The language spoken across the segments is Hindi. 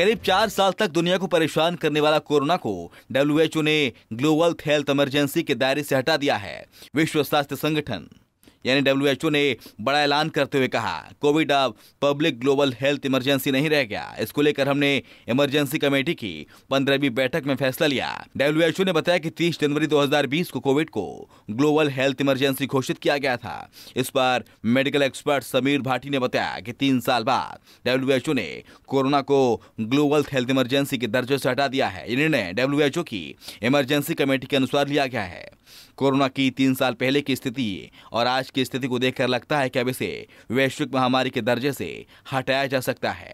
करीब चार साल तक दुनिया को परेशान करने वाला कोरोना को डब्ल्यू ने ग्लोबल हेल्थ इमरजेंसी के दायरे से हटा दिया है विश्व स्वास्थ्य संगठन यानी डब्ल्यू ने बड़ा ऐलान करते हुए कहा कोविड अब पब्लिक ग्लोबल हेल्थ इमरजेंसी नहीं रह गया इसको लेकर हमने इमरजेंसी कमेटी की पंद्रहवीं बैठक में फैसला लिया डब्ल्यू ने बताया कि 30 जनवरी 2020 को कोविड को ग्लोबल हेल्थ इमरजेंसी घोषित किया गया था इस पर मेडिकल एक्सपर्ट समीर भाटी ने बताया कि तीन साल बाद डब्ल्यू ने कोरोना को ग्लोबल हेल्थ इमरजेंसी के दर्जे से हटा दिया है यह निर्णय डब्ल्यू की इमरजेंसी कमेटी के अनुसार लिया गया है कोरोना की तीन साल पहले की स्थिति और आज की स्थिति को देखकर लगता है कि अब इसे वैश्विक महामारी के दर्जे से हटाया जा सकता है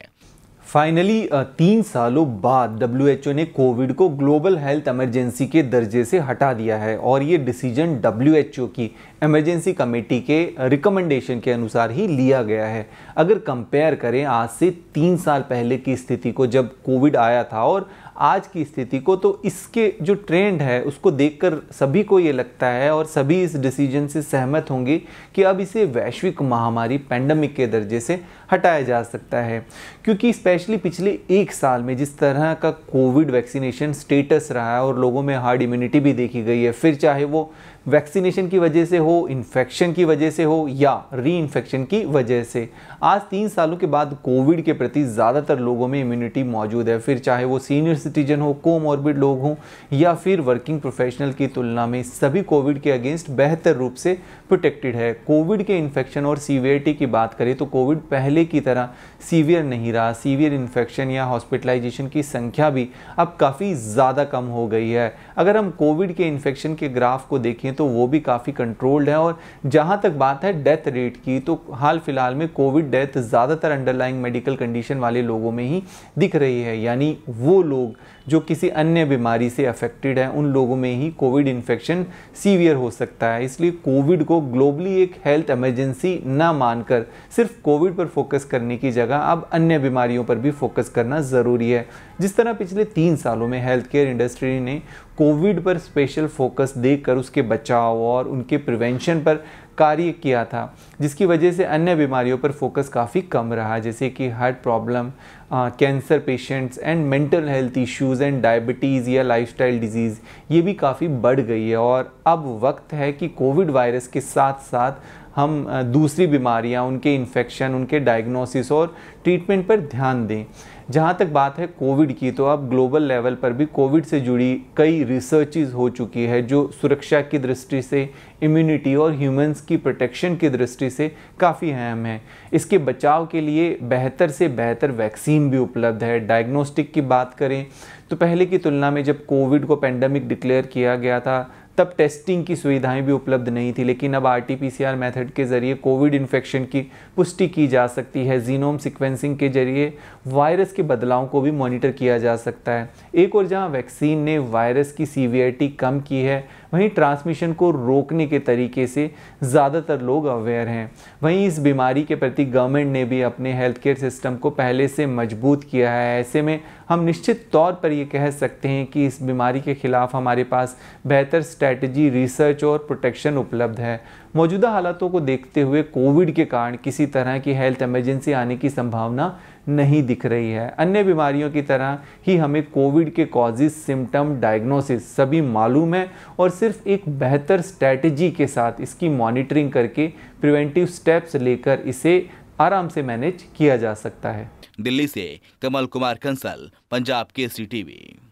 फाइनली uh, तीन सालों बाद डब्ल्यू ने कोविड को ग्लोबल हेल्थ एमरजेंसी के दर्जे से हटा दिया है और ये डिसीजन डब्ल्यू की एमरजेंसी कमेटी के रिकमेंडेशन के अनुसार ही लिया गया है अगर कंपेयर करें आज से तीन साल पहले की स्थिति को जब कोविड आया था और आज की स्थिति को तो इसके जो ट्रेंड है उसको देखकर सभी को ये लगता है और सभी इस डिसीजन से सहमत होंगे कि अब इसे वैश्विक महामारी पैंडमिक के दर्जे से हटाया जा सकता है क्योंकि स्पेशल स्पेशली पिछले एक साल में जिस तरह का कोविड वैक्सीनेशन स्टेटस रहा है और लोगों में हार्ड इम्यूनिटी भी देखी गई है फिर चाहे वो वैक्सीनेशन की वजह से हो इन्फेक्शन की वजह से हो या री इन्फेक्शन की वजह से आज तीन सालों के बाद कोविड के प्रति ज़्यादातर लोगों में इम्यूनिटी मौजूद है फिर चाहे वो सीनियर सिटीजन हो को मॉर्बिड लोग हों या फिर वर्किंग प्रोफेशनल की तुलना में सभी कोविड के अगेंस्ट बेहतर रूप से प्रोटेक्टेड है कोविड के इन्फेक्शन और सीवियरिटी की बात करें तो कोविड पहले की तरह सीवियर नहीं रहा सीवियर सीवियर इन्फेक्शन या हॉस्पिटलाइजेशन की संख्या भी अब काफ़ी ज़्यादा कम हो गई है अगर हम कोविड के इन्फेक्शन के ग्राफ को देखें तो वो भी काफ़ी कंट्रोल्ड है और जहाँ तक बात है डेथ रेट की तो हाल फिलहाल में कोविड डेथ ज़्यादातर अंडरलाइंग मेडिकल कंडीशन वाले लोगों में ही दिख रही है यानी वो लोग जो किसी अन्य बीमारी से अफेक्टेड हैं उन लोगों में ही कोविड इन्फेक्शन सीवियर हो सकता है इसलिए कोविड को ग्लोबली एक हेल्थ एमरजेंसी ना मानकर सिर्फ कोविड पर फोकस करने की जगह अब अन्य बीमारियों पर पर भी फोकस करना ज़रूरी है जिस तरह पिछले तीन सालों में हेल्थ केयर इंडस्ट्री ने कोविड पर स्पेशल फोकस देकर उसके बचाव और उनके प्रिवेंशन पर कार्य किया था जिसकी वजह से अन्य बीमारियों पर फोकस काफ़ी कम रहा जैसे कि heart problem cancer patients and mental health issues and diabetes या लाइफस्टाइल डिजीज़ ये भी काफ़ी बढ़ गई है और अब वक्त है कि कोविड वायरस के साथ साथ हम दूसरी बीमारियां उनके इन्फेक्शन उनके डायग्नोसिस और ट्रीटमेंट पर ध्यान दें जहाँ तक बात है कोविड की तो अब ग्लोबल लेवल पर भी कोविड से जुड़ी कई रिसर्चेज हो चुकी है जो सुरक्षा की दृष्टि से इम्यूनिटी और ह्यूमंस की प्रोटेक्शन की दृष्टि से काफ़ी अहम है इसके बचाव के लिए बेहतर से बेहतर वैक्सीन भी उपलब्ध है डायग्नोस्टिक की बात करें तो पहले की तुलना में जब कोविड को पेंडेमिक डिक्लेयर किया गया था तब टेस्टिंग की सुविधाएं भी उपलब्ध नहीं थी लेकिन अब आर टी मेथड के ज़रिए कोविड इन्फेक्शन की पुष्टि की जा सकती है जीनोम सिक्वेंसिंग के जरिए वायरस के बदलाव को भी मॉनिटर किया जा सकता है एक और जहां वैक्सीन ने वायरस की सीवियरिटी कम की है वहीं ट्रांसमिशन को रोकने के तरीके से ज़्यादातर लोग अवेयर हैं वहीं इस बीमारी के प्रति गवर्नमेंट ने भी अपने हेल्थ केयर सिस्टम को पहले से मजबूत किया है ऐसे में हम निश्चित तौर पर ये कह सकते हैं कि इस बीमारी के खिलाफ हमारे पास बेहतर स्टेप स्ट्रैटेजी रिसर्च और प्रोटेक्शन उपलब्ध है मौजूदा हालातों को देखते हुए कोविड के कारण किसी तरह की हेल्थ इमरजेंसी आने की संभावना नहीं दिख रही है अन्य बीमारियों की तरह ही हमें कोविड के कॉजेज सिम्टम डायग्नोसिस सभी मालूम है और सिर्फ एक बेहतर स्ट्रैटेजी के साथ इसकी मॉनिटरिंग करके प्रिवेंटिव स्टेप्स लेकर इसे आराम से मैनेज किया जा सकता है दिल्ली से कमल कुमार कंसल पंजाब के सी टीवी